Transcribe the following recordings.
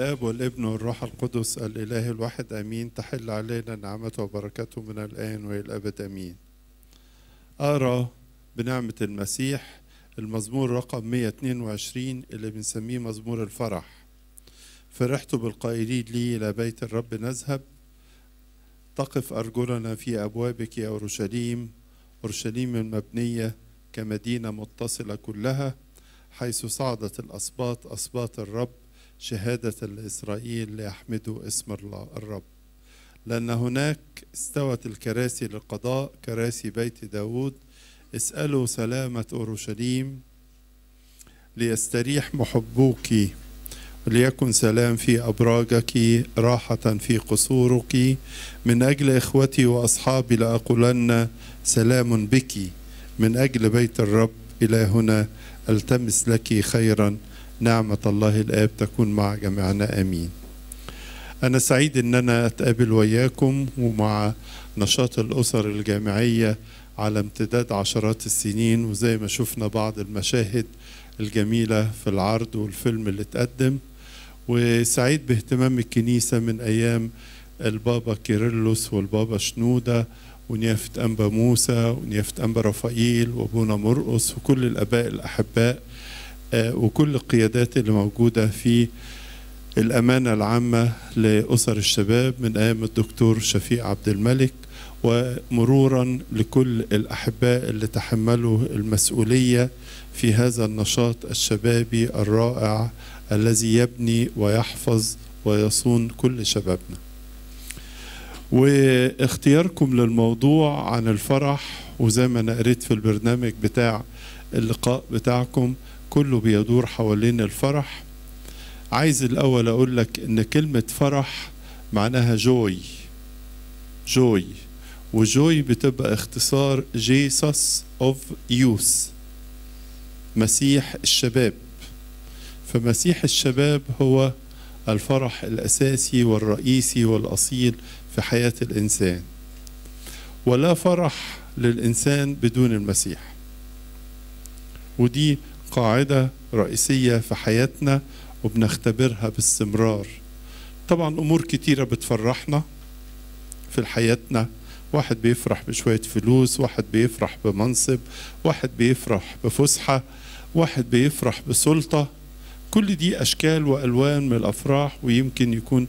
الاب والابن والروح القدس الاله الواحد امين تحل علينا نعمته وبركته من الان والى الابد امين. اقرا بنعمه المسيح المزمور رقم 122 اللي بنسميه مزمور الفرح. فرحت بالقائلين لي الى بيت الرب نذهب تقف ارجلنا في ابوابك يا اورشليم اورشليم المبنيه كمدينه متصله كلها حيث صعدت الاسباط اسباط الرب شهادة الإسرائيل ليحمدوا اسم الرب لأن هناك استوت الكراسي للقضاء كراسي بيت داود اسألوا سلامة أورشليم ليستريح محبوك وليكن سلام في أبراجك راحة في قصورك من أجل إخوتي وأصحابي لأقولن سلام بك من أجل بيت الرب إلى هنا ألتمس لك خيرا نعمة الله الآب تكون مع جميعنا آمين أنا سعيد أن أنا أتقابل وياكم ومع نشاط الأسر الجامعية على امتداد عشرات السنين وزي ما شفنا بعض المشاهد الجميلة في العرض والفيلم اللي اتقدم وسعيد باهتمام الكنيسة من أيام البابا كيرلس والبابا شنودة ونيافة أنبا موسى ونيافة أنبا رفائيل وأبونا مرقص وكل الآباء الأحباء آه، وكل القيادات اللي موجودة في الأمانة العامة لأسر الشباب من أيام الدكتور شفيق عبد الملك ومرورا لكل الأحباء اللي تحملوا المسؤولية في هذا النشاط الشبابي الرائع الذي يبني ويحفظ ويصون كل شبابنا واختياركم للموضوع عن الفرح وزي ما انا قريت في البرنامج بتاع اللقاء بتاعكم كله بيدور حوالين الفرح عايز الأول أقول لك إن كلمة فرح معناها جوي جوي وجوي بتبقى اختصار جيسوس اوف يوث مسيح الشباب فمسيح الشباب هو الفرح الأساسي والرئيسي والأصيل في حياة الإنسان ولا فرح للإنسان بدون المسيح ودي قاعدة رئيسية في حياتنا وبنختبرها باستمرار طبعا أمور كتيرة بتفرحنا في حياتنا واحد بيفرح بشوية فلوس واحد بيفرح بمنصب واحد بيفرح بفسحة واحد بيفرح بسلطة كل دي أشكال وألوان من الأفراح ويمكن يكون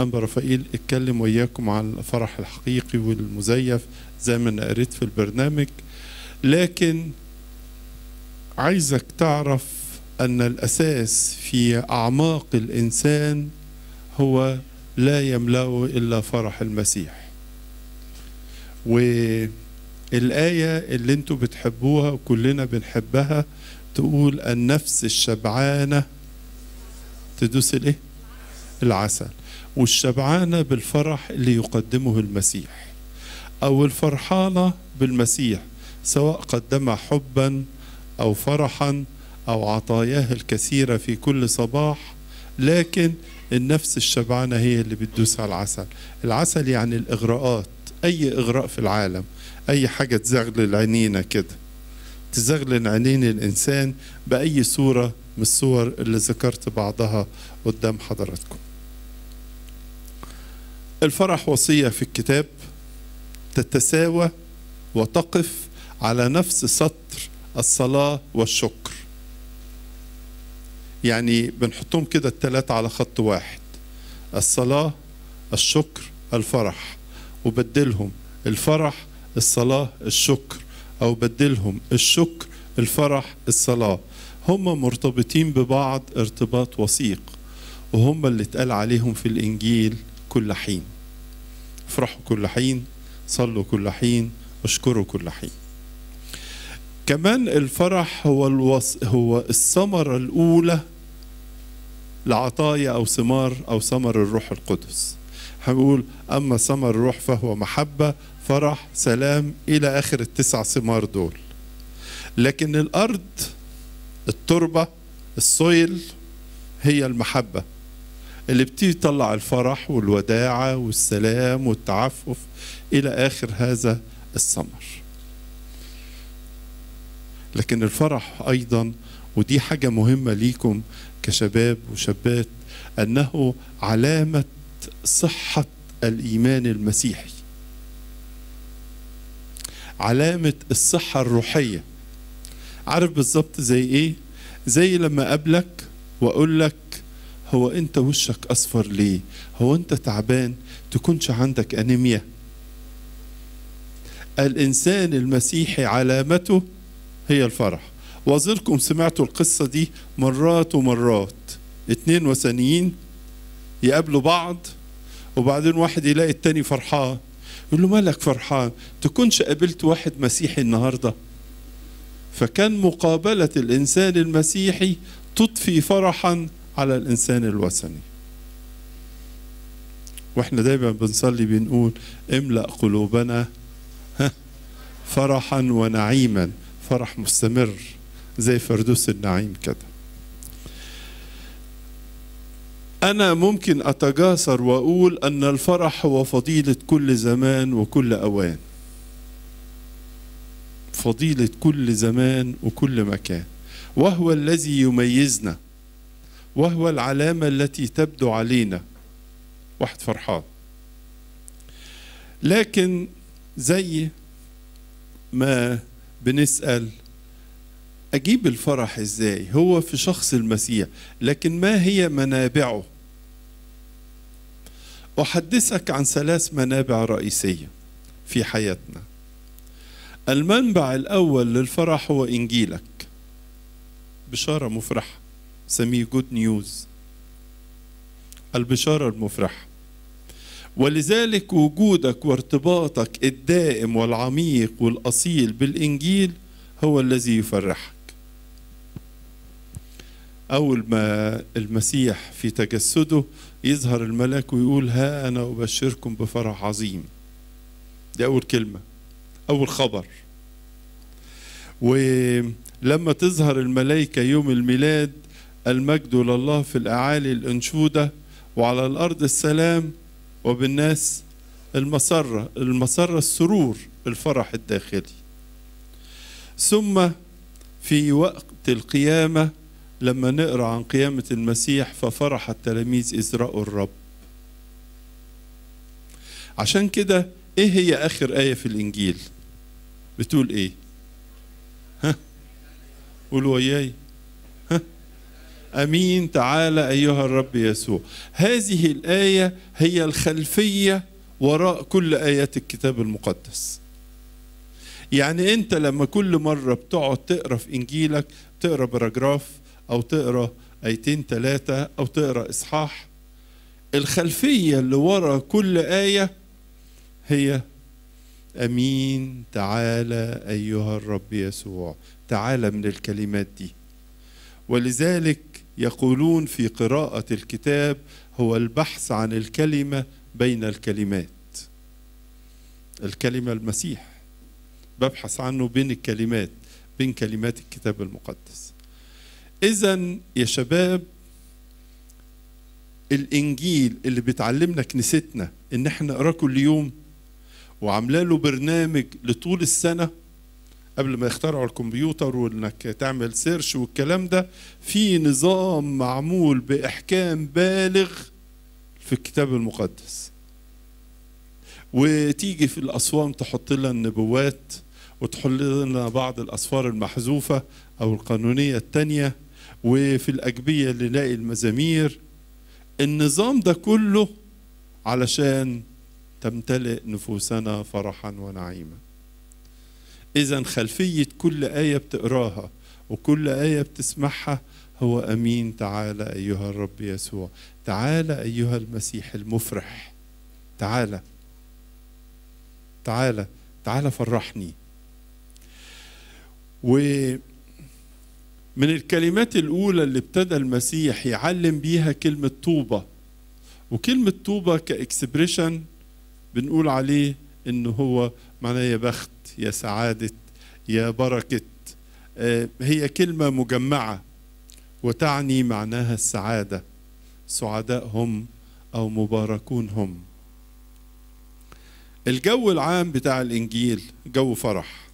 أنبا رفائيل اتكلم وإياكم عن الفرح الحقيقي والمزيف زي ما أنا قريت في البرنامج لكن عايزك تعرف أن الأساس في أعماق الإنسان هو لا يملأه إلا فرح المسيح والآية اللي انتوا بتحبوها وكلنا بنحبها تقول النفس الشبعانة تدوس الايه العسل والشبعانة بالفرح اللي يقدمه المسيح أو الفرحانة بالمسيح سواء قدم حبا أو فرحا أو عطاياه الكثيرة في كل صباح لكن النفس الشبعانة هي اللي بتدوس على العسل العسل يعني الإغراءات أي إغراء في العالم أي حاجة تزغلل عينينا كده تزغلل عينين الإنسان بأي صورة من الصور اللي ذكرت بعضها قدام حضراتكم الفرح وصية في الكتاب تتساوى وتقف على نفس سطر الصلاة والشكر يعني بنحطهم كده التلاتة على خط واحد الصلاة الشكر الفرح وبدلهم الفرح الصلاة الشكر أو بدلهم الشكر الفرح الصلاة هم مرتبطين ببعض ارتباط وثيق وهم اللي اتقال عليهم في الإنجيل كل حين افرحوا كل حين صلوا كل حين اشكروا كل حين كمان الفرح هو الوص... هو الثمرة الأولى لعطايا أو ثمار أو ثمر الروح القدس هنقول أما ثمر الروح فهو محبة فرح سلام إلى آخر التسع ثمار دول لكن الأرض التربة السويل هي المحبة اللي بتطلع الفرح والوداعة والسلام والتعفف إلى آخر هذا الثمر لكن الفرح أيضا ودي حاجة مهمة ليكم كشباب وشابات أنه علامة صحة الإيمان المسيحي علامة الصحة الروحية عارف بالظبط زي إيه؟ زي لما قابلك وأقول لك هو أنت وشك أصفر ليه؟ هو أنت تعبان؟ تكونش عندك أنيميا الإنسان المسيحي علامته هي الفرح وأظنكم سمعتوا القصة دي مرات ومرات اتنين وثنيين يقابلوا بعض وبعدين واحد يلاقي التاني فرحان يقول له مالك فرحان تكونش قابلت واحد مسيحي النهارده فكان مقابلة الإنسان المسيحي تضفي فرحا على الإنسان الوثني واحنا دايما بنصلي بنقول املأ قلوبنا فرحا ونعيما فرح مستمر زي فردوس النعيم كده أنا ممكن أتجاسر وأقول أن الفرح هو فضيلة كل زمان وكل أوان فضيلة كل زمان وكل مكان وهو الذي يميزنا وهو العلامة التي تبدو علينا واحد فرحان لكن زي ما بنسأل أجيب الفرح إزاي هو في شخص المسيح لكن ما هي منابعه أحدثك عن ثلاث منابع رئيسية في حياتنا المنبع الأول للفرح هو إنجيلك بشارة مفرحة سميه جود نيوز البشارة المفرحة ولذلك وجودك وارتباطك الدائم والعميق والاصيل بالانجيل هو الذي يفرحك اول ما المسيح في تجسده يظهر الملاك ويقول ها انا ابشركم بفرح عظيم دي اول كلمه اول خبر ولما تظهر الملائكه يوم الميلاد المجد لله في الاعالي الانشوده وعلى الارض السلام وبالناس المسرة المسرة السرور الفرح الداخلي ثم في وقت القيامة لما نقرأ عن قيامة المسيح ففرح التلاميذ إذ رأوا الرب عشان كده إيه هي آخر آية في الإنجيل بتقول إيه ها قول وياي امين تعالى ايها الرب يسوع هذه الايه هي الخلفيه وراء كل ايات الكتاب المقدس يعني انت لما كل مره بتقعد تقرا في انجيلك تقرا باراجراف او تقرا ايتين ثلاثه او تقرا اصحاح الخلفيه اللي ورا كل ايه هي امين تعالى ايها الرب يسوع تعالى من الكلمات دي ولذلك يقولون في قراءة الكتاب هو البحث عن الكلمة بين الكلمات الكلمة المسيح ببحث عنه بين الكلمات بين كلمات الكتاب المقدس إذا يا شباب الإنجيل اللي بتعلمنا كنيستنا إن إحنا نقراه كل يوم وعاملة له برنامج لطول السنة قبل ما يخترعوا الكمبيوتر وانك تعمل سيرش والكلام ده في نظام معمول باحكام بالغ في الكتاب المقدس وتيجي في الاسوان تحط لنا النبوات وتحل لنا بعض الاسفار المحذوفه او القانونيه الثانيه وفي الاجبيه نلاقي المزامير النظام ده كله علشان تمتلئ نفوسنا فرحا ونعيما إذا خلفية كل آية بتقراها وكل آية بتسمعها هو أمين تعالى أيها الرب يسوع تعالى أيها المسيح المفرح تعالى تعالى تعالى فرحني ومن الكلمات الأولى اللي ابتدى المسيح يعلم بيها كلمة طوبة وكلمة طوبة كإكسبريشن بنقول عليه إنه هو معناه يا بخت يا سعادة يا بركة آه، هي كلمة مجمعة وتعني معناها السعادة سعداء هم أو مباركون هم الجو العام بتاع الإنجيل جو فرح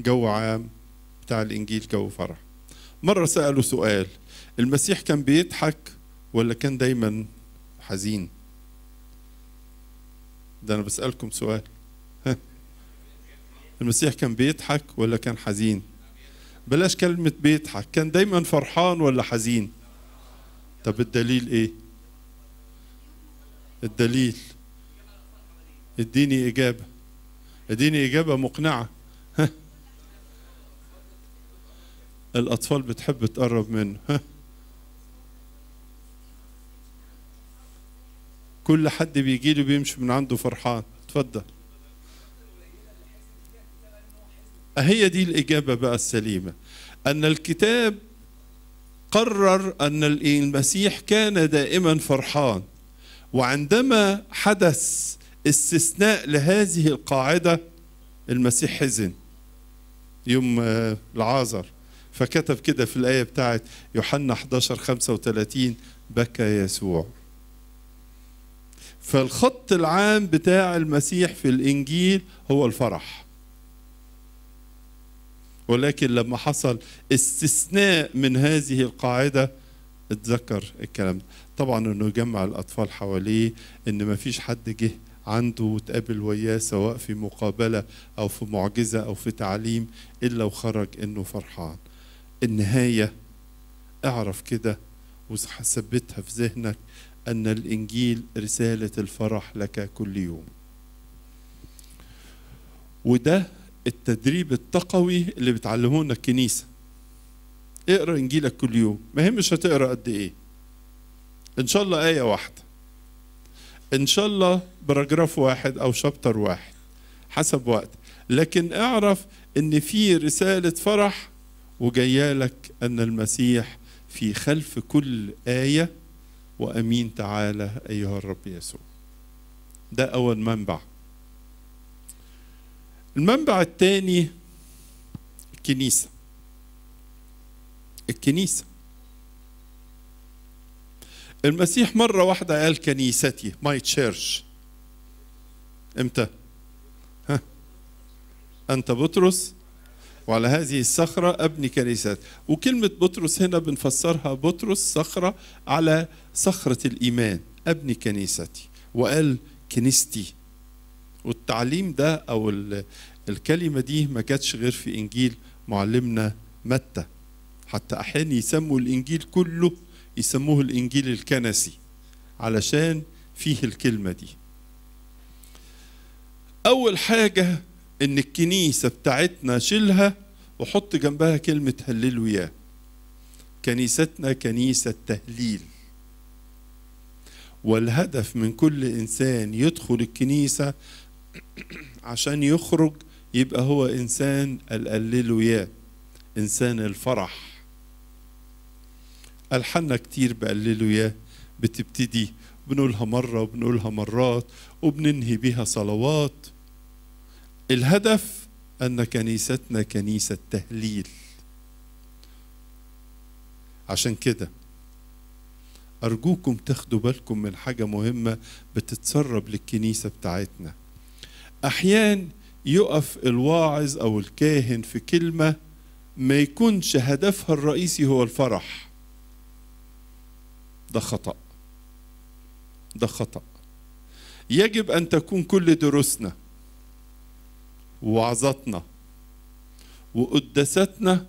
جو عام بتاع الإنجيل جو فرح مرة سألوا سؤال المسيح كان بيضحك ولا كان دايما حزين ده أنا بسألكم سؤال المسيح كان بيضحك ولا كان حزين بلاش كلمة بيضحك كان دايما فرحان ولا حزين طب الدليل ايه الدليل اديني اجابة اديني اجابة مقنعة ها؟ الاطفال بتحب تقرب منه ها؟ كل حد بيجي له بيمشي من عنده فرحان اتفضل هي دي الإجابة بقى السليمة أن الكتاب قرر أن المسيح كان دائما فرحان وعندما حدث استثناء لهذه القاعدة المسيح حزن يوم العازر فكتب كده في الآية بتاعت يوحنا 11 35 بكى يسوع فالخط العام بتاع المسيح في الإنجيل هو الفرح ولكن لما حصل استثناء من هذه القاعدة اتذكر الكلام ده طبعا انه يجمع الاطفال حواليه ان ما فيش حد جه عنده وتقابل وياه سواء في مقابلة أو في معجزة أو في تعليم إلا وخرج إنه فرحان النهاية اعرف كده وثبتها في ذهنك أن الإنجيل رسالة الفرح لك كل يوم وده التدريب التقوي اللي بتعلمونا الكنيسه اقرا انجيلك كل يوم ما يهمش هتقرا قد ايه ان شاء الله ايه واحده ان شاء الله باراجراف واحد او شابتر واحد حسب وقت لكن اعرف ان في رساله فرح وجايه لك ان المسيح في خلف كل ايه وامين تعالى ايها الرب يسوع ده اول منبع المنبع الثاني الكنيسة الكنيسة المسيح مرة واحدة قال كنيستي ماي تشيرش امتى؟ ها؟ أنت بطرس وعلى هذه الصخرة أبني كنيسات وكلمة بطرس هنا بنفسرها بطرس صخرة على صخرة الإيمان أبني كنيستي وقال كنيستي والتعليم ده او الكلمه دي ما جاتش غير في انجيل معلمنا متى حتى احيانا يسموا الانجيل كله يسموه الانجيل الكنسي علشان فيه الكلمه دي اول حاجه ان الكنيسه بتاعتنا شيلها وحط جنبها كلمه هللوا ياه كنيستنا كنيسه تهليل والهدف من كل انسان يدخل الكنيسه عشان يخرج يبقى هو إنسان القلله إياه إنسان الفرح ألحنا كتير بقلله إياه بتبتدي بنقولها مرة وبنقولها مرات وبننهي بيها صلوات الهدف أن كنيستنا كنيسة تهليل عشان كده أرجوكم تاخدوا بالكم من حاجة مهمة بتتسرب للكنيسة بتاعتنا أحيان يقف الواعظ أو الكاهن في كلمة ما يكونش هدفها الرئيسي هو الفرح ده خطأ ده خطأ يجب أن تكون كل دروسنا ووعظاتنا وقداساتنا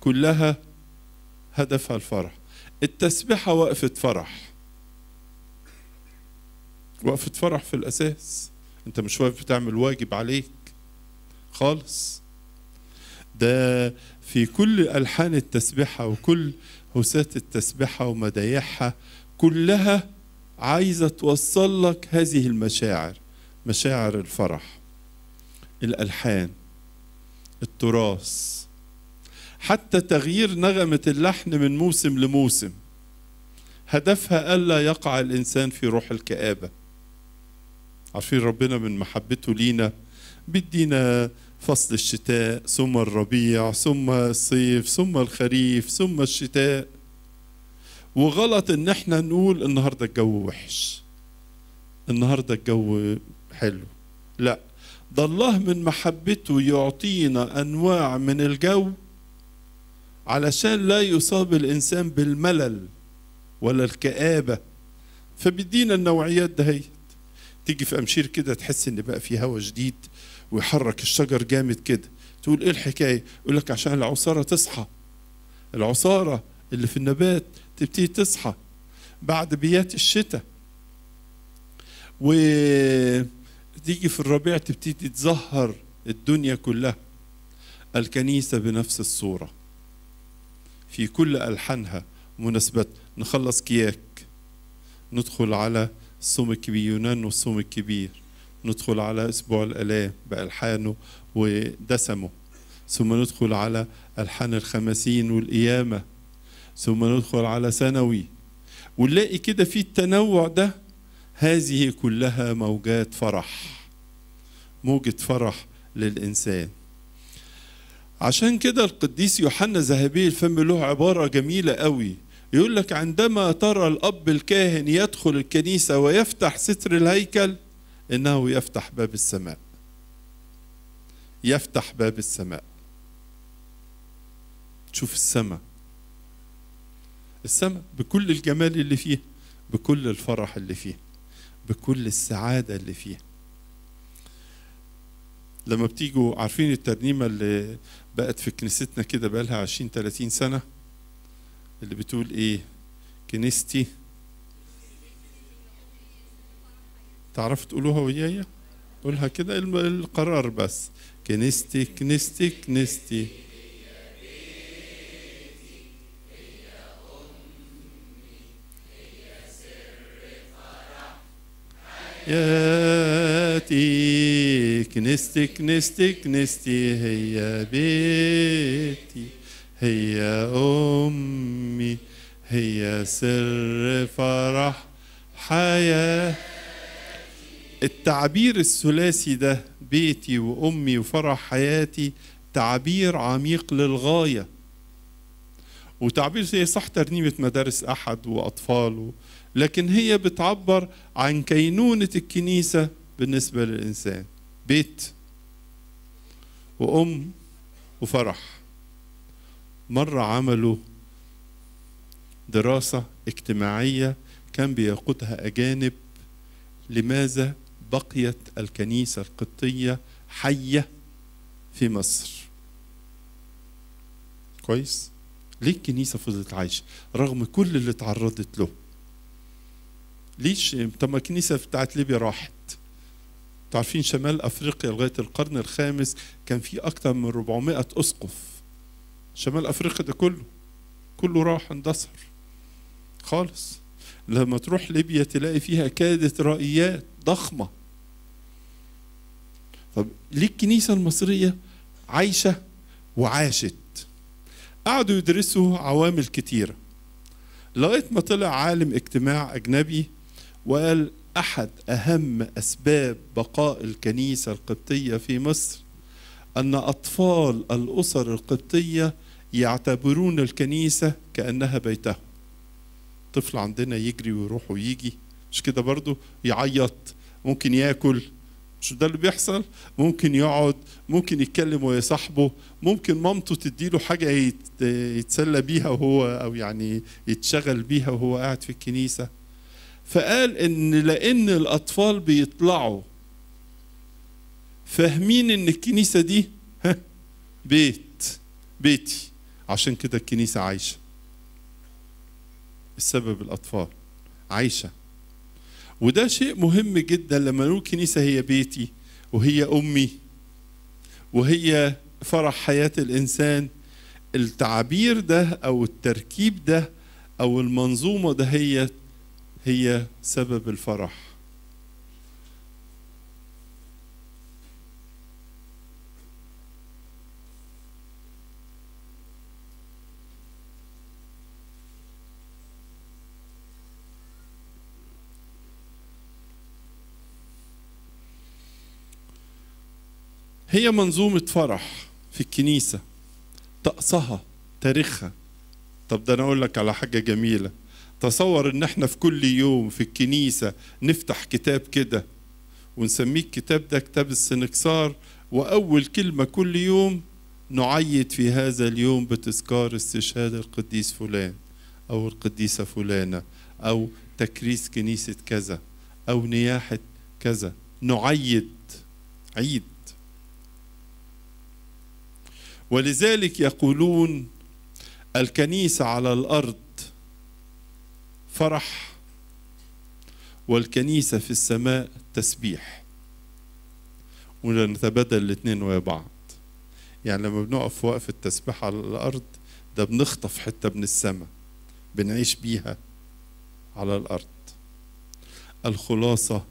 كلها هدفها الفرح التسبحة وقفة فرح وقفة فرح في الأساس انت مش واقف بتعمل واجب عليك خالص ده في كل ألحان التسبيحة وكل هوسات التسبيحة ومدايحها كلها عايزة توصل لك هذه المشاعر مشاعر الفرح الألحان التراث حتى تغيير نغمة اللحن من موسم لموسم هدفها ألا يقع الإنسان في روح الكآبة عارفين ربنا من محبته لينا بيدينا فصل الشتاء ثم الربيع ثم الصيف ثم الخريف ثم الشتاء وغلط ان احنا نقول النهارده الجو وحش النهارده الجو حلو لا ده الله من محبته يعطينا انواع من الجو علشان لا يصاب الانسان بالملل ولا الكآبة فبيدينا النوعيات ده هي تيجي في أمشير كده تحس إن بقى في هواء جديد ويحرك الشجر جامد كده تقول إيه الحكاية؟ يقول لك عشان العصارة تصحى العصارة اللي في النبات تبتدي تصحى بعد بيات الشتاء وتيجي في الربيع تبتدي تزهر الدنيا كلها الكنيسة بنفس الصورة في كل ألحانها مناسبة نخلص كياك ندخل على الصوم الكبير يونان الصوم الكبير ندخل على أسبوع الآلام بألحانه ودسمه ثم ندخل على ألحان الخمسين والقيامة ثم ندخل على سنوي ونلاقي كده في التنوع ده هذه كلها موجات فرح موجة فرح للإنسان عشان كده القديس يوحنا ذهبي الفم له عبارة جميلة قوي يقول لك عندما ترى الأب الكاهن يدخل الكنيسة ويفتح ستر الهيكل إنه يفتح باب السماء يفتح باب السماء تشوف السماء السماء بكل الجمال اللي فيها بكل الفرح اللي فيها بكل السعادة اللي فيها لما بتيجوا عارفين الترنيمة اللي بقت في كنيستنا كده بقالها 20 30 سنة اللي بتقول ايه كنيستي تعرف تقولوها ويايا قولها كده القرار بس كنيستي كنيستي كنيستي حياتي كنيستي كنيستي كنيستي هي بيتي هي أمي هي سر فرح حياة التعبير الثلاثي ده بيتي وأمي وفرح حياتي تعبير عميق للغاية وتعبير زي صح ترنيمة مدارس أحد وأطفاله لكن هي بتعبر عن كينونة الكنيسة بالنسبة للإنسان بيت وأم وفرح مرة عملوا دراسة اجتماعية كان بيقودها أجانب لماذا بقيت الكنيسة القبطية حية في مصر كويس ليه الكنيسة فضلت عايشة رغم كل اللي تعرضت له ليش طب ما الكنيسة بتاعت ليبيا راحت تعرفين شمال أفريقيا لغاية القرن الخامس كان في أكثر من 400 أسقف شمال افريقيا ده كله كله راح اندثر خالص لما تروح ليبيا تلاقي فيها كادة رائيات ضخمة طب ليه الكنيسة المصرية عايشة وعاشت قعدوا يدرسوا عوامل كتيرة لغاية ما طلع عالم اجتماع أجنبي وقال أحد أهم أسباب بقاء الكنيسة القبطية في مصر أن أطفال الأسر القبطية يعتبرون الكنيسة كأنها بيتهم طفل عندنا يجري ويروح ويجي مش كده برضه يعيط ممكن ياكل مش ده اللي بيحصل ممكن يقعد ممكن يتكلم ويصاحبه صاحبه ممكن مامته تديله حاجة يتسلى بيها وهو أو يعني يتشغل بيها وهو قاعد في الكنيسة فقال إن لأن الأطفال بيطلعوا فاهمين إن الكنيسة دي ها بيت بيتي عشان كده الكنيسة عايشة السبب الأطفال عايشة وده شيء مهم جدا لما نقول كنيسة هي بيتي وهي أمي وهي فرح حياة الإنسان التعبير ده أو التركيب ده أو المنظومة ده هي هي سبب الفرح هي منظومة فرح في الكنيسة طقسها تاريخها طب ده أنا أقول لك على حاجة جميلة تصور إن إحنا في كل يوم في الكنيسة نفتح كتاب كده ونسميه الكتاب ده كتاب السنكسار وأول كلمة كل يوم نعيد في هذا اليوم بتذكار استشهاد القديس فلان أو القديسة فلانة أو تكريس كنيسة كذا أو نياحة كذا نعيد عيد ولذلك يقولون الكنيسة على الأرض فرح والكنيسة في السماء تسبيح ونتبادل الاثنين ويا بعض يعني لما بنقف وقف التسبيح على الأرض ده بنخطف حتة من السماء بنعيش بيها على الأرض الخلاصة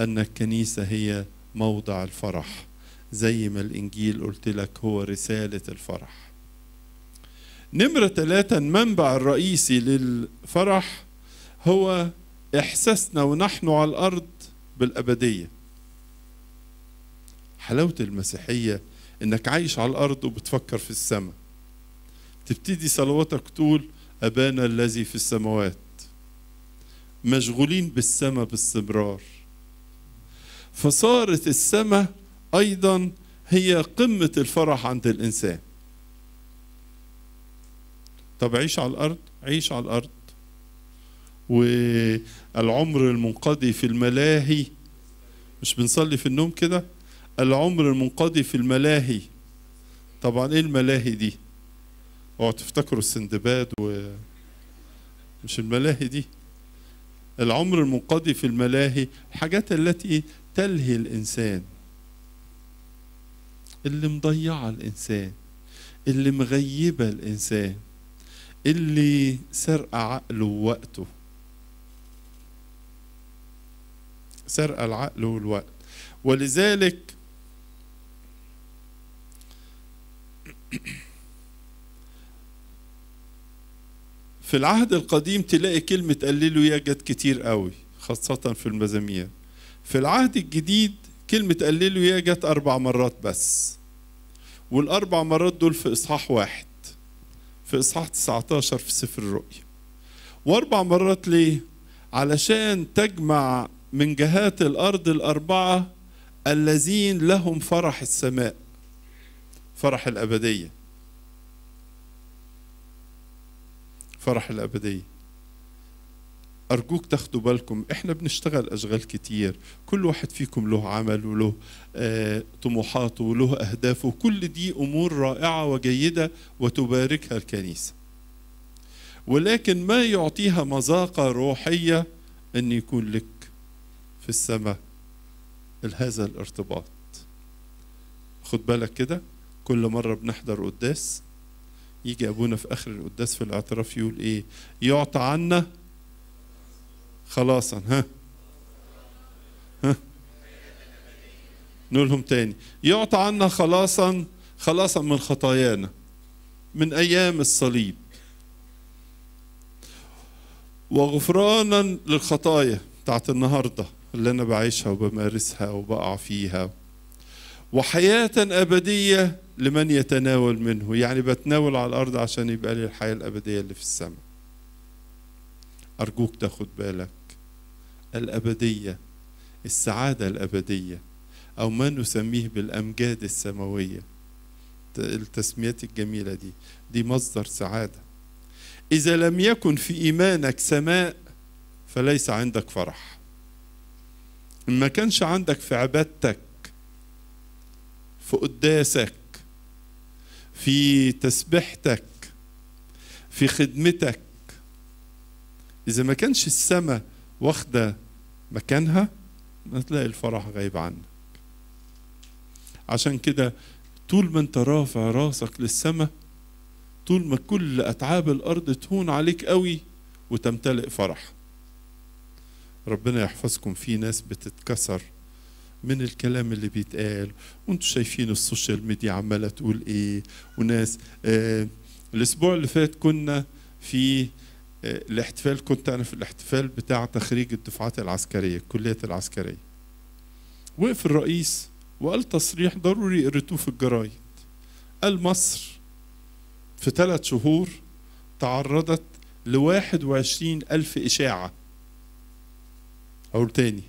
أن الكنيسة هي موضع الفرح زي ما الإنجيل قلت لك هو رسالة الفرح نمرة ثلاثة المنبع الرئيسي للفرح هو إحساسنا ونحن على الأرض بالأبدية حلاوة المسيحية إنك عايش على الأرض وبتفكر في السماء تبتدي صلواتك تقول أبانا الذي في السماوات مشغولين بالسماء باستمرار فصارت السماء ايضا هي قمه الفرح عند الانسان طب عيش على الارض عيش على الارض والعمر المنقضي في الملاهي مش بنصلي في النوم كده العمر المنقضي في الملاهي طبعا ايه الملاهي دي اوعوا تفتكروا السندباد و مش الملاهي دي العمر المنقضي في الملاهي الحاجات التي تلهي الانسان اللي مضيعة الإنسان اللي مغيبة الإنسان اللي سرق عقله ووقته سرق العقل والوقت ولذلك في العهد القديم تلاقي كلمة قللوا يجد كتير قوي خاصة في المزامير في العهد الجديد كلمة قللوا يا جت أربع مرات بس والأربع مرات دول في إصحاح واحد في إصحاح 19 في سفر الرؤيا وأربع مرات ليه؟ علشان تجمع من جهات الأرض الأربعة الذين لهم فرح السماء فرح الأبدية فرح الأبدية أرجوك تاخدوا بالكم إحنا بنشتغل أشغال كتير كل واحد فيكم له عمل وله آه، طموحاته وله أهدافه كل دي أمور رائعة وجيدة وتباركها الكنيسة ولكن ما يعطيها مذاقة روحية أن يكون لك في السماء هذا الارتباط خد بالك كده كل مرة بنحضر قداس يجي أبونا في آخر القداس في الاعتراف يقول إيه يعطى عنا خلاصا ها ها نقولهم تاني يعطى عنا خلاصا خلاصا من خطايانا من ايام الصليب وغفرانا للخطايا بتاعت النهارده اللي انا بعيشها وبمارسها وبقع فيها وحياه ابديه لمن يتناول منه يعني بتناول على الارض عشان يبقى لي الحياه الابديه اللي في السماء ارجوك تاخد بالك الابديه السعاده الابديه او ما نسميه بالامجاد السماويه التسميات الجميله دي دي مصدر سعاده اذا لم يكن في ايمانك سماء فليس عندك فرح ما كانش عندك في عبادتك في قداسك في تسبيحتك في خدمتك إذا ما كانش السماء واخدة مكانها هتلاقي الفرح غايب عنك عشان كده طول ما انت رافع راسك للسماء طول ما كل أتعاب الأرض تهون عليك قوي وتمتلئ فرح ربنا يحفظكم في ناس بتتكسر من الكلام اللي بيتقال وانتوا شايفين السوشيال ميديا عماله تقول ايه وناس آه الاسبوع اللي فات كنا في الاحتفال كنت انا في الاحتفال بتاع تخريج الدفعات العسكريه الكليات العسكريه وقف الرئيس وقال تصريح ضروري قريتوه في الجرايد قال مصر في ثلاث شهور تعرضت ل 21 ألف إشاعة أقول تاني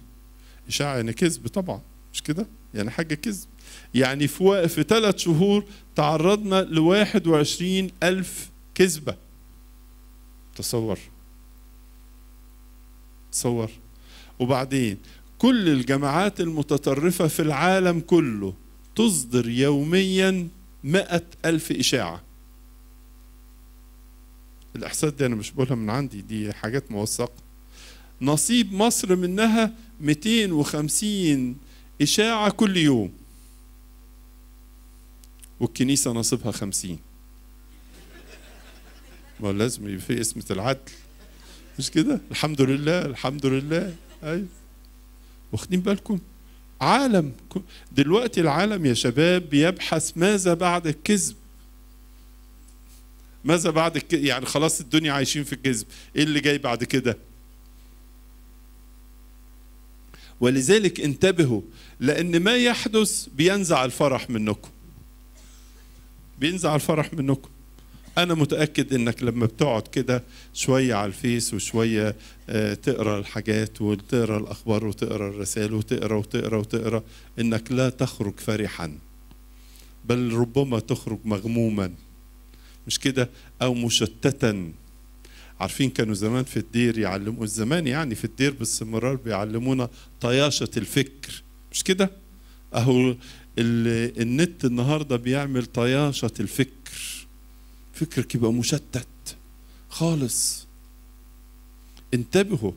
إشاعة يعني كذب طبعا مش كده يعني حاجة كذب يعني في في ثلاث شهور تعرضنا ل 21 ألف كذبة تصور تصور وبعدين كل الجماعات المتطرفة في العالم كله تصدر يوميا مئة ألف إشاعة الإحصائيات دي أنا مش بقولها من عندي دي حاجات موثقة نصيب مصر منها 250 إشاعة كل يوم والكنيسة نصيبها 50 ما هو لازم يبقى في اسمة العدل مش كده الحمد لله الحمد لله أيوة واخدين بالكم عالم دلوقتي العالم يا شباب بيبحث ماذا بعد الكذب ماذا بعد الكذب يعني خلاص الدنيا عايشين في الكذب ايه اللي جاي بعد كده ولذلك انتبهوا لان ما يحدث بينزع الفرح منكم بينزع الفرح منكم انا متاكد انك لما بتقعد كده شويه على الفيس وشويه آه، تقرا الحاجات وتقرا الاخبار وتقرا الرسائل وتقرا وتقرا وتقرا انك لا تخرج فرحا بل ربما تخرج مغموما مش كده او مشتتا عارفين كانوا زمان في الدير يعلموا زمان يعني في الدير باستمرار بيعلمونا طياشه الفكر مش كده اهو النت النهارده بيعمل طياشه الفكر فكرك يبقى مشتت خالص انتبهوا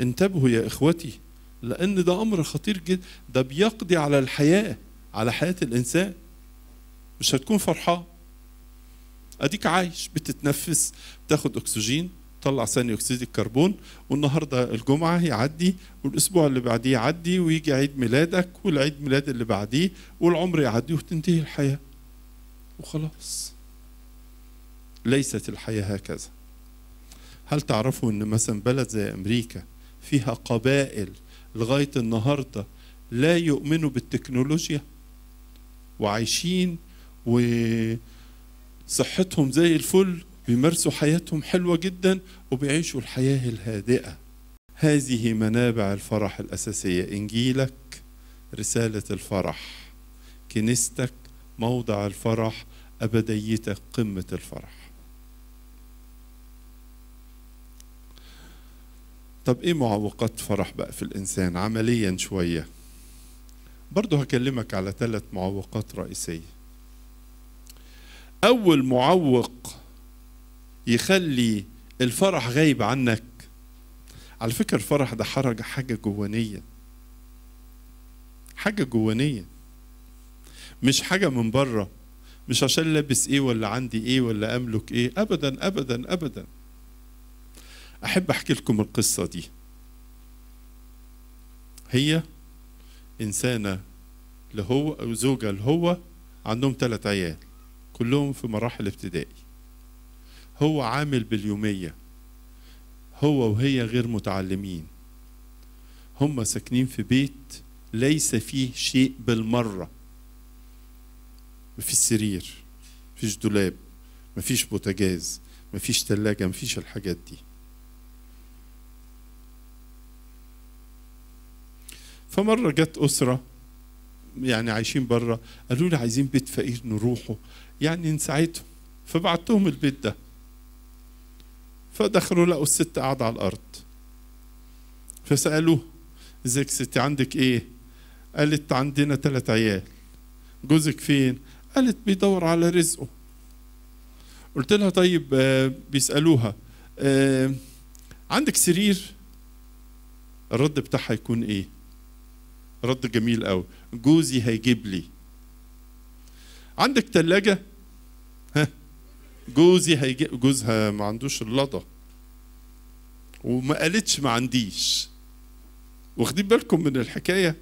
انتبهوا يا اخوتي لان ده امر خطير جدا ده بيقضي على الحياه على حياه الانسان مش هتكون فرحان اديك عايش بتتنفس بتاخد اكسجين تطلع ثاني اكسيد الكربون والنهارده الجمعه يعدي والاسبوع اللي بعديه يعدي ويجي عيد ميلادك والعيد ميلاد اللي بعديه والعمر يعدي وتنتهي الحياه وخلاص ليست الحياة هكذا هل تعرفوا أن مثلا بلد زي أمريكا فيها قبائل لغاية النهاردة لا يؤمنوا بالتكنولوجيا وعايشين وصحتهم زي الفل بيمارسوا حياتهم حلوة جدا وبيعيشوا الحياة الهادئة هذه منابع الفرح الأساسية إنجيلك رسالة الفرح كنيستك موضع الفرح أبديتك قمة الفرح طب ايه معوقات فرح بقى في الانسان عمليا شويه برضه هكلمك على ثلاث معوقات رئيسيه اول معوق يخلي الفرح غايب عنك على فكره الفرح ده حرج حاجه جوانيه حاجه جوانيه مش حاجه من بره مش عشان لابس ايه ولا عندي ايه ولا املك ايه ابدا ابدا ابدا أحب أحكي لكم القصة دي هي إنسانة لهو أو زوجة لهو عندهم ثلاث عيال كلهم في مراحل ابتدائي هو عامل باليومية هو وهي غير متعلمين هم ساكنين في بيت ليس فيه شيء بالمرة مفيش سرير مفيش دولاب مفيش بوتاجاز مفيش تلاجة مفيش الحاجات دي فمره جت اسره يعني عايشين بره قالوا لي عايزين بيت فقير نروحه يعني نساعدهم فبعتهم البيت ده فدخلوا لقوا الست قاعده على الارض فسالوه ازيك ستي عندك ايه قالت عندنا ثلاث عيال جوزك فين قالت بيدور على رزقه قلت لها طيب آه، بيسالوها آه، عندك سرير الرد بتاعها يكون ايه رد جميل قوي جوزي هيجيب لي عندك ثلاجة ها جوزي هيجيب جوزها ما عندوش اللضة وما قالتش ما عنديش واخدين بالكم من الحكاية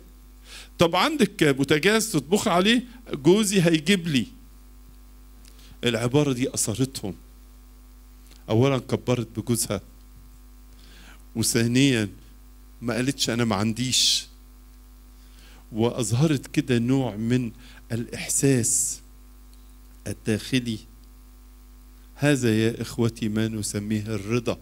طب عندك بوتاجاز تطبخ عليه جوزي هيجيب لي العبارة دي أثرتهم أولا كبرت بجوزها وثانيا ما قالتش أنا ما عنديش واظهرت كده نوع من الاحساس الداخلي هذا يا اخوتي ما نسميه الرضا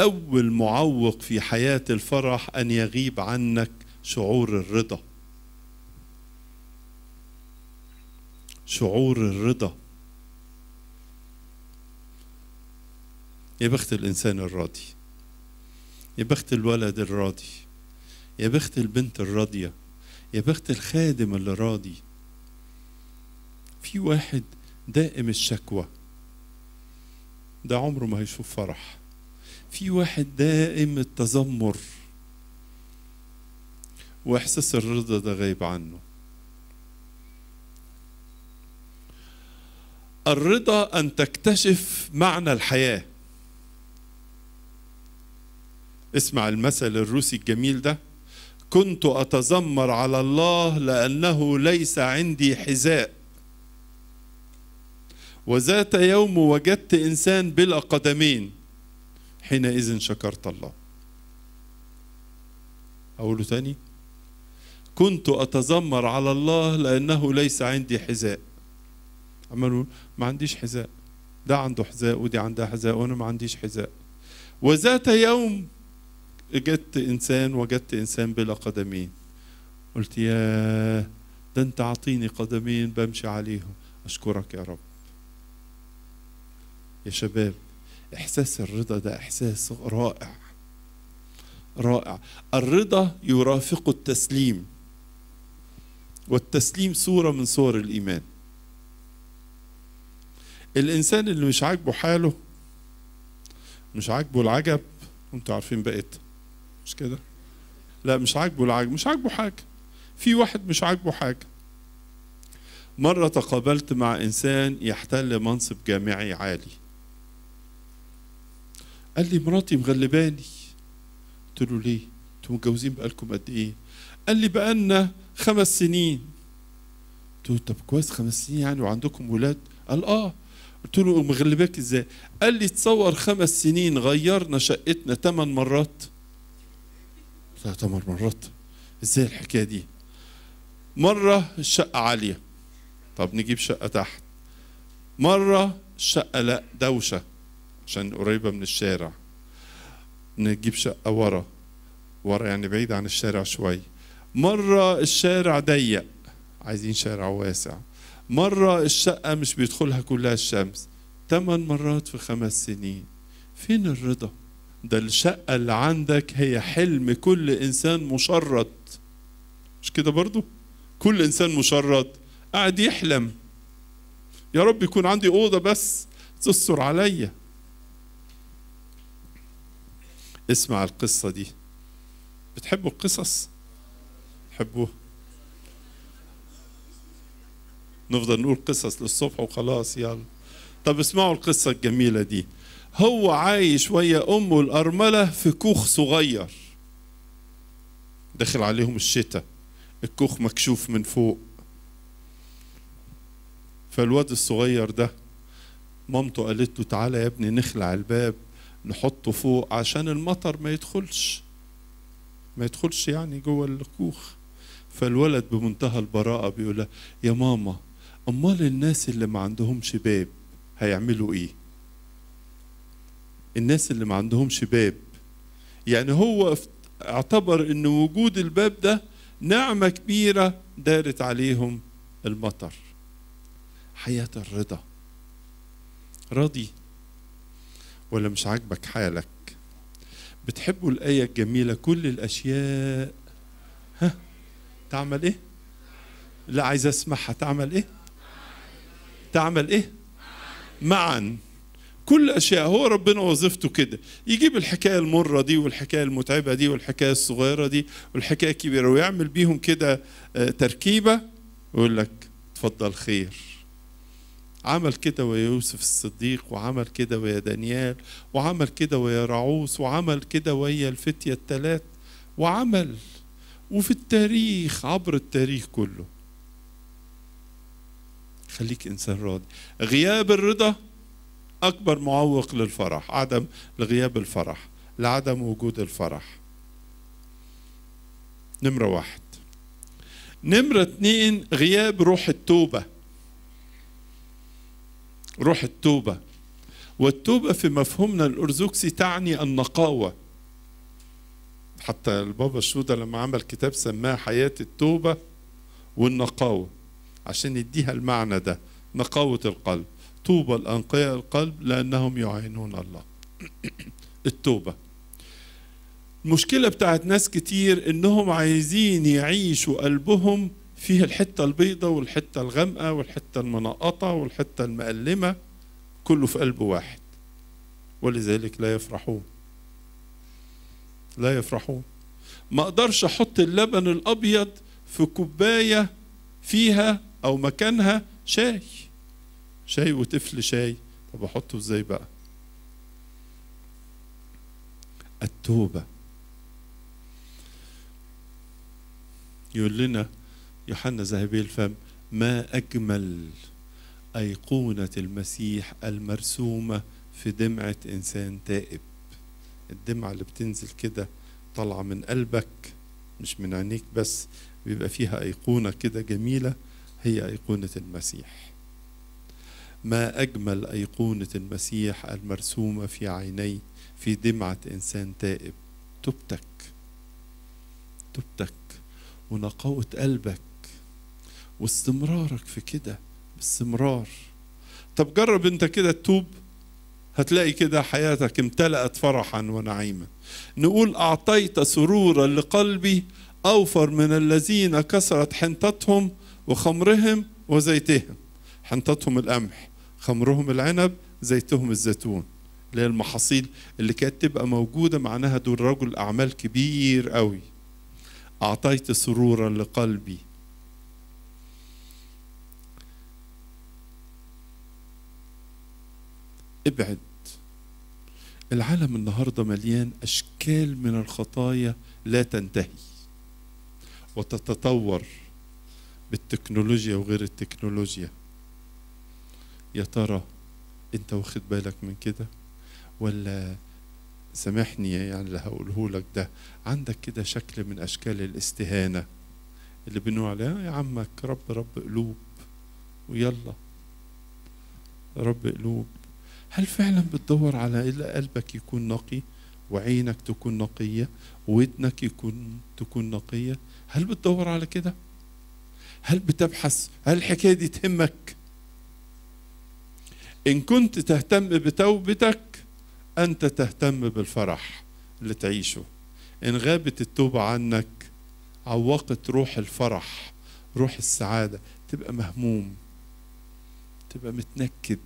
اول معوق في حياه الفرح ان يغيب عنك شعور الرضا شعور الرضا يا بخت الانسان الراضي يا بخت الولد الراضي يا بخت البنت الراضية يا بخت الخادم اللي راضي في واحد دائم الشكوى ده عمره ما هيشوف فرح في واحد دائم التذمر واحساس الرضا ده غايب عنه الرضا ان تكتشف معنى الحياه اسمع المثل الروسي الجميل ده كنت اتذمر على الله لانه ليس عندي حذاء وذات يوم وجدت انسان بلا قدمين حينئذ شكرت الله اقوله تاني كنت اتذمر على الله لانه ليس عندي حذاء عمال ما عنديش حذاء ده عنده حذاء ودي عندها حذاء وانا ما عنديش حذاء وذات يوم اجدت انسان وجدت انسان بلا قدمين قلت يا ده انت اعطيني قدمين بمشي عليهم اشكرك يا رب يا شباب احساس الرضا ده احساس رائع رائع الرضا يرافق التسليم والتسليم صوره من صور الايمان الانسان اللي مش عاجبه حاله مش عاجبه العجب انتوا عارفين بقيت مش كده لا مش عاجبه العاجب مش عاجبه حاجه في واحد مش عاجبه حاجه مرة تقابلت مع إنسان يحتل منصب جامعي عالي قال لي مراتي مغلباني قلت له ليه انتوا متجوزين بقالكم قد ايه قال لي بقالنا خمس سنين قلت له طب كويس خمس سنين يعني وعندكم ولاد قال اه قلت له مغلباك ازاي قال لي تصور خمس سنين غيرنا شقتنا ثمان مرات تعتمر مرات ازاي الحكايه دي مره الشقه عاليه طب نجيب شقه تحت مره الشقه لا دوشه عشان قريبه من الشارع نجيب شقه ورا ورا يعني بعيد عن الشارع شويه مره الشارع ضيق عايزين شارع واسع مره الشقه مش بيدخلها كلها الشمس ثمان مرات في خمس سنين فين الرضا ده الشقة اللي عندك هي حلم كل إنسان مشرد مش كده برضو كل إنسان مشرد قاعد يحلم يا رب يكون عندي أوضة بس تستر عليا اسمع القصة دي بتحبوا القصص تحبوه نفضل نقول قصص للصبح وخلاص يلا طب اسمعوا القصة الجميلة دي هو عايش ويا أمه الأرملة في كوخ صغير داخل عليهم الشتاء الكوخ مكشوف من فوق فالواد الصغير ده مامته قالت له تعالى يا ابني نخلع الباب نحطه فوق عشان المطر ما يدخلش ما يدخلش يعني جوه الكوخ فالولد بمنتهى البراءة بيقول يا ماما أمال الناس اللي ما عندهمش باب هيعملوا إيه؟ الناس اللي ما عندهمش باب يعني هو اعتبر ان وجود الباب ده نعمه كبيره دارت عليهم المطر حياه الرضا راضي ولا مش عاجبك حالك بتحبوا الآية الجميلة كل الأشياء ها تعمل إيه؟ لا عايز أسمعها تعمل إيه؟ تعمل إيه؟ معا كل اشياء هو ربنا وظيفته كده يجيب الحكايه المره دي والحكايه المتعبه دي والحكايه الصغيره دي والحكايه الكبيره ويعمل بيهم كده آه، تركيبه ويقول لك اتفضل خير عمل كده ويا يوسف الصديق وعمل كده ويا دانيال وعمل كده ويا رعوس وعمل كده ويا الفتية الثلاث وعمل وفي التاريخ عبر التاريخ كله خليك إنسان راضي غياب الرضا أكبر معوق للفرح عدم لغياب الفرح لعدم وجود الفرح نمرة واحد نمرة اتنين غياب روح التوبة روح التوبة والتوبة في مفهومنا الأرثوذكسي تعني النقاوة حتى البابا الشودة لما عمل كتاب سماه حياة التوبة والنقاوة عشان يديها المعنى ده نقاوة القلب طوبى الأنقياء القلب لأنهم يعينون الله التوبة المشكلة بتاعت ناس كتير إنهم عايزين يعيشوا قلبهم فيه الحتة البيضة والحتة الغامقة والحتة المنقطة والحتة المألمة كله في قلب واحد ولذلك لا يفرحون لا يفرحون ما اقدرش احط اللبن الابيض في كوبايه فيها او مكانها شاي شاي وتفل شاي طب احطه ازاي بقى التوبه يقول لنا يوحنا ذهبي الفم ما اجمل ايقونه المسيح المرسومه في دمعه انسان تائب الدمعه اللي بتنزل كده طالعه من قلبك مش من عينيك بس بيبقى فيها ايقونه كده جميله هي ايقونه المسيح ما أجمل أيقونة المسيح المرسومة في عيني في دمعة إنسان تائب تبتك تبتك ونقاوة قلبك واستمرارك في كده باستمرار طب جرب انت كده تتوب هتلاقي كده حياتك امتلأت فرحا ونعيما نقول أعطيت سرورا لقلبي أوفر من الذين كسرت حنطتهم وخمرهم وزيتهم حنطتهم القمح خمرهم العنب زيتهم الزيتون اللي هي المحاصيل اللي كانت تبقى موجودة معناها دول رجل أعمال كبير قوي أعطيت سرورا لقلبي ابعد العالم النهارده مليان اشكال من الخطايا لا تنتهي وتتطور بالتكنولوجيا وغير التكنولوجيا يا ترى انت واخد بالك من كده ولا سامحني يعني اللي هقوله لك ده عندك كده شكل من اشكال الاستهانه اللي بنوع عليها يا عمك رب رب قلوب ويلا رب قلوب هل فعلا بتدور على إلا قلبك يكون نقي وعينك تكون نقية ودنك يكون تكون نقية هل بتدور على كده هل بتبحث هل الحكاية دي تهمك إن كنت تهتم بتوبتك أنت تهتم بالفرح اللي تعيشه إن غابت التوبة عنك عوقت روح الفرح روح السعادة تبقى مهموم تبقى متنكد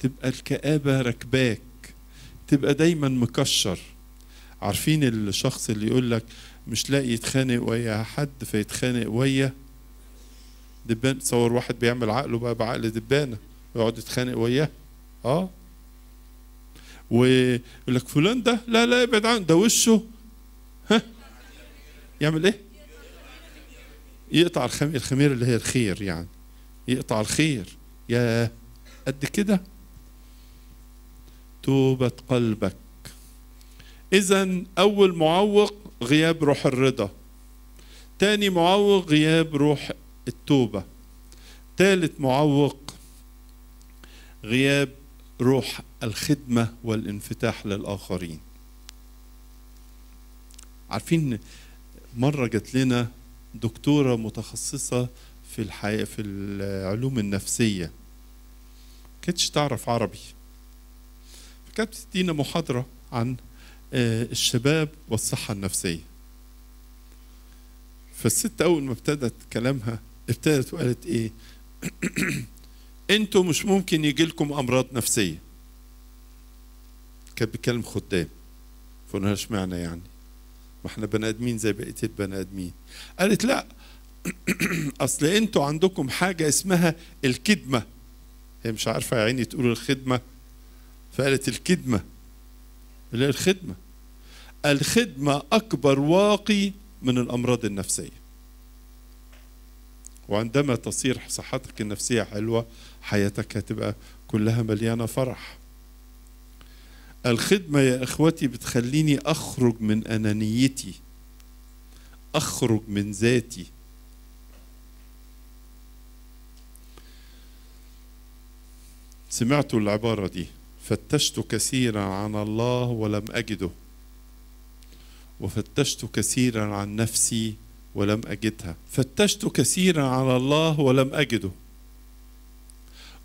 تبقى الكآبة ركباك تبقى دايما مكشر عارفين الشخص اللي يقول لك مش لاقي يتخانق ويا حد فيتخانق ويا دبان تصور واحد بيعمل عقله بقى بعقل دبانه ويقعد يتخانق وياه اه ويقول لك فلان ده لا لا ابعد عنه ده وشه ها يعمل ايه؟ يقطع الخمير اللي هي الخير يعني يقطع الخير يا قد كده توبة قلبك إذا أول معوق غياب روح الرضا تاني معوق غياب روح التوبة تالت معوق غياب روح الخدمة والانفتاح للآخرين عارفين مرة جات لنا دكتورة متخصصة في الحياة في العلوم النفسية كانتش تعرف عربي فكانت بتدينا محاضرة عن آه، الشباب والصحة النفسية فالست أول ما ابتدت كلامها ابتدت وقالت إيه انتوا مش ممكن يجي لكم امراض نفسيه كان بيكلم خدام فقلنا لها اشمعنى يعني ما احنا بني ادمين زي بقيه البني ادمين قالت لا اصل انتوا عندكم حاجه اسمها الكدمه هي مش عارفه يا عيني تقول الخدمه فقالت الكدمه اللي هي الخدمه الخدمه اكبر واقي من الامراض النفسيه وعندما تصير صحتك النفسيه حلوه حياتك هتبقى كلها مليانة فرح الخدمة يا إخوتي بتخليني أخرج من أنانيتي أخرج من ذاتي سمعت العبارة دي فتشت كثيرا عن الله ولم أجده وفتشت كثيرا عن نفسي ولم أجدها فتشت كثيرا عن الله ولم أجده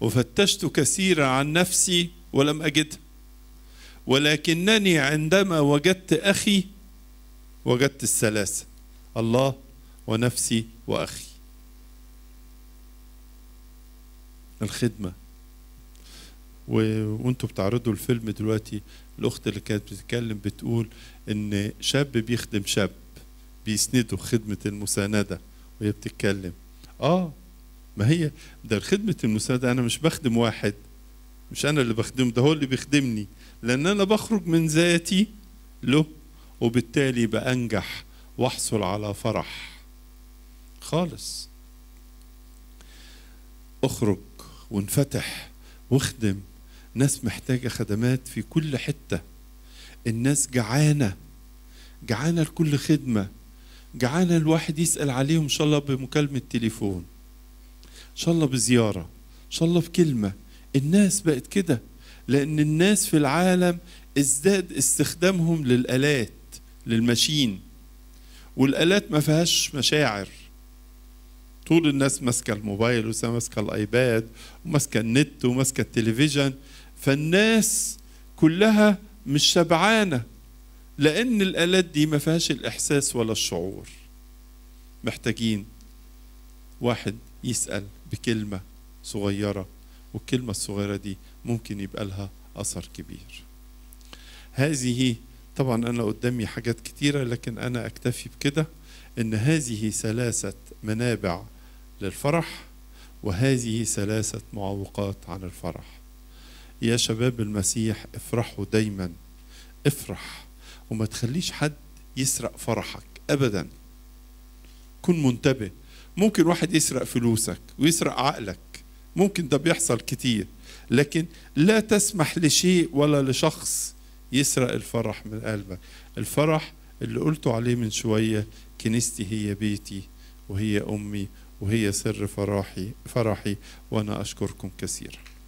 وفتشت كثيرا عن نفسي ولم أجدها ولكنني عندما وجدت أخي وجدت الثلاثة الله ونفسي وأخي الخدمة و... وانتوا بتعرضوا الفيلم دلوقتي الأخت اللي كانت بتتكلم بتقول إن شاب بيخدم شاب بيسنده خدمة المساندة وهي بتتكلم آه ما هي ده خدمة المساعدة أنا مش بخدم واحد مش أنا اللي بخدمه ده هو اللي بيخدمني لأن أنا بخرج من ذاتي له وبالتالي بأنجح وأحصل على فرح خالص اخرج وانفتح واخدم ناس محتاجة خدمات في كل حتة الناس جعانة جعانة لكل خدمة جعانة الواحد يسأل عليهم إن شاء الله بمكالمة تليفون شاء الله بزيارة إن شاء الله بكلمة الناس بقت كده لأن الناس في العالم ازداد استخدامهم للآلات للماشين والآلات ما فيهاش مشاعر طول الناس ماسكة الموبايل وماسكة الآيباد وماسكة النت وماسكة التلفزيون فالناس كلها مش شبعانة لأن الآلات دي ما فيهاش الإحساس ولا الشعور محتاجين واحد يسأل بكلمة صغيرة والكلمة الصغيرة دي ممكن يبقى لها أثر كبير هذه طبعا أنا قدامي حاجات كتيرة لكن أنا أكتفي بكده أن هذه ثلاثة منابع للفرح وهذه ثلاثة معوقات عن الفرح يا شباب المسيح افرحوا دايما افرح وما تخليش حد يسرق فرحك أبدا كن منتبه ممكن واحد يسرق فلوسك ويسرق عقلك ممكن ده بيحصل كتير لكن لا تسمح لشيء ولا لشخص يسرق الفرح من قلبك الفرح اللي قلته عليه من شوية كنيستي هي بيتي وهي أمي وهي سر فرحي فرحي وأنا أشكركم كثيراً